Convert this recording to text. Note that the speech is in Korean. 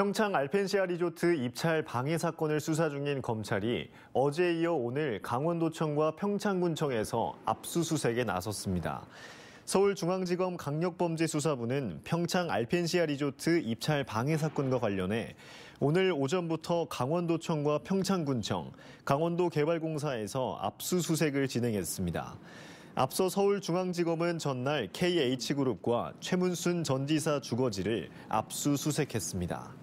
평창 알펜시아 리조트 입찰 방해 사건을 수사 중인 검찰이 어제 에 이어 오늘 강원도청과 평창군청에서 압수수색에 나섰습니다. 서울중앙지검 강력범죄수사부는 평창 알펜시아 리조트 입찰 방해 사건과 관련해 오늘 오전부터 강원도청과 평창군청, 강원도개발공사에서 압수수색을 진행했습니다. 앞서 서울중앙지검은 전날 KH그룹과 최문순 전 지사 주거지를 압수수색했습니다.